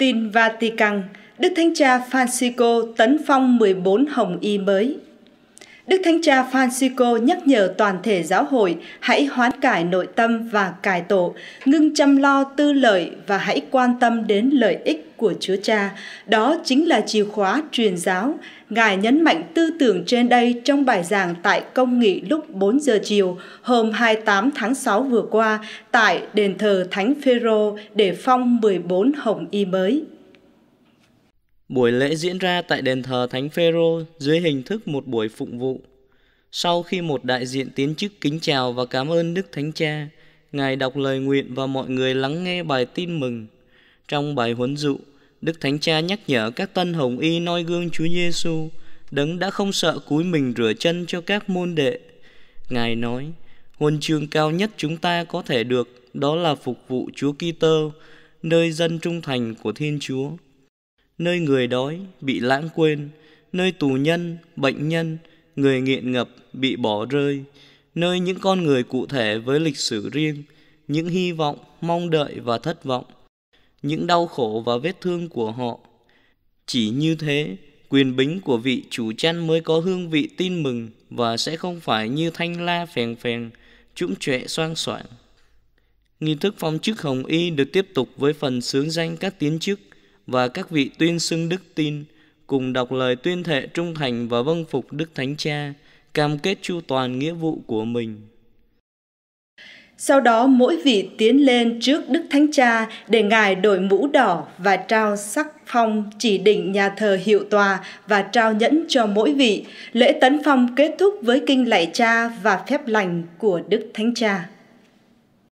Tin Vatican, Đức Thánh Cha Francisco tấn phong 14 hồng y mới. Đức Thánh Cha Francisco nhắc nhở toàn thể giáo hội hãy hoán cải nội tâm và cải tổ, ngưng chăm lo tư lợi và hãy quan tâm đến lợi ích của Chúa Cha. Đó chính là chìa khóa truyền giáo. Ngài nhấn mạnh tư tưởng trên đây trong bài giảng tại công nghị lúc 4 giờ chiều hôm 28 tháng 6 vừa qua tại đền thờ Thánh Phêrô để phong 14 Hồng Y mới. Buổi lễ diễn ra tại đền thờ Thánh Phêrô dưới hình thức một buổi phụng vụ. Sau khi một đại diện tiến chức kính chào và cảm ơn Đức Thánh Cha, Ngài đọc lời nguyện và mọi người lắng nghe bài tin mừng. Trong bài huấn dụ, Đức Thánh Cha nhắc nhở các tân hồng y noi gương Chúa Giêsu, đấng đã không sợ cúi mình rửa chân cho các môn đệ. Ngài nói, huân chương cao nhất chúng ta có thể được đó là phục vụ Chúa Kitô, nơi dân trung thành của Thiên Chúa nơi người đói bị lãng quên, nơi tù nhân, bệnh nhân, người nghiện ngập bị bỏ rơi, nơi những con người cụ thể với lịch sử riêng, những hy vọng, mong đợi và thất vọng, những đau khổ và vết thương của họ. Chỉ như thế, quyền bính của vị chủ chăn mới có hương vị tin mừng và sẽ không phải như thanh la phèn phèn, trũng trệ xoang soảng. Nghi thức phong chức Hồng Y được tiếp tục với phần sướng danh các tiến chức và các vị tuyên xưng đức tin cùng đọc lời tuyên thệ trung thành và vâng phục Đức Thánh Cha, cam kết chu toàn nghĩa vụ của mình. Sau đó mỗi vị tiến lên trước Đức Thánh Cha để Ngài đổi mũ đỏ và trao sắc phong chỉ định nhà thờ hiệu tòa và trao nhẫn cho mỗi vị. Lễ tấn phong kết thúc với kinh lạy cha và phép lành của Đức Thánh Cha.